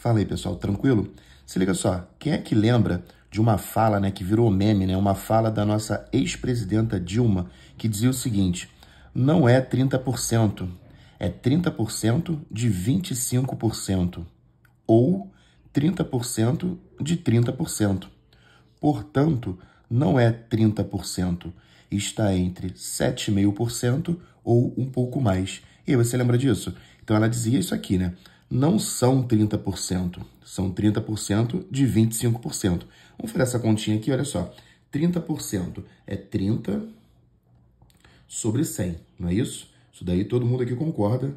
Fala aí, pessoal, tranquilo? Se liga só, quem é que lembra de uma fala, né, que virou meme, né, uma fala da nossa ex-presidenta Dilma, que dizia o seguinte: não é 30%, é 30% de 25% ou 30% de 30%. Portanto, não é 30%, está entre 7,5% ou um pouco mais. E aí, você lembra disso? Então ela dizia isso aqui, né? Não são 30%, são 30% de 25%. Vamos fazer essa continha aqui, olha só. 30% é 30 sobre 100, não é isso? Isso daí todo mundo aqui concorda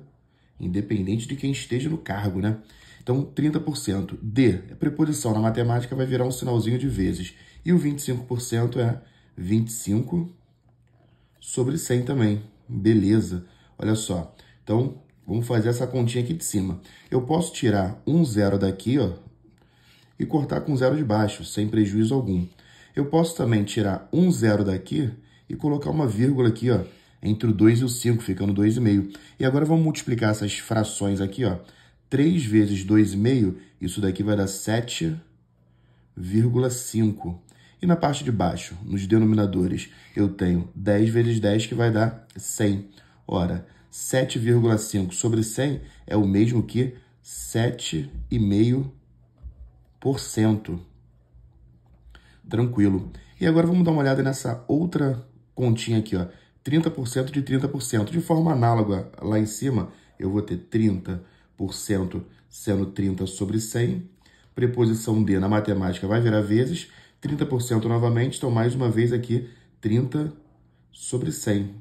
independente de quem esteja no cargo, né? Então, 30%. D, a preposição na matemática vai virar um sinalzinho de vezes. E o 25% é 25 sobre 100 também. Beleza. Olha só. Então, vamos fazer essa continha aqui de cima. Eu posso tirar um zero daqui, ó, e cortar com zero de baixo, sem prejuízo algum. Eu posso também tirar um zero daqui e colocar uma vírgula aqui, ó, entre o 2 e o 5, ficando 2,5. E agora vamos multiplicar essas frações aqui, ó. 3 vezes 2,5, isso daqui vai dar 7,5. E na parte de baixo, nos denominadores, eu tenho 10 vezes 10, que vai dar 100. Ora, 7,5 sobre 100 é o mesmo que 7,5%. Tranquilo. E agora vamos dar uma olhada nessa outra continha aqui, ó. 30% de 30%. De forma análoga, lá em cima, eu vou ter 30% sendo 30 sobre 100. Preposição D na matemática vai virar vezes. 30% novamente, então mais uma vez aqui, 30 sobre 100.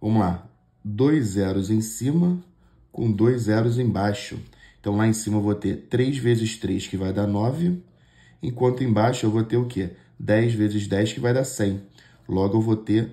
Vamos lá. Dois zeros em cima com dois zeros embaixo. Então lá em cima eu vou ter 3 vezes 3, que vai dar 9. Enquanto embaixo eu vou ter o quê? 10 vezes 10, que vai dar 100. Logo eu vou ter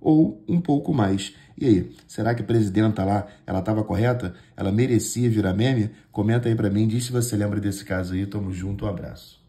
ou um pouco mais. E aí, será que a presidenta lá, ela estava correta? Ela merecia virar meme? Comenta aí para mim, diz se você lembra desse caso aí. Tamo junto, um abraço.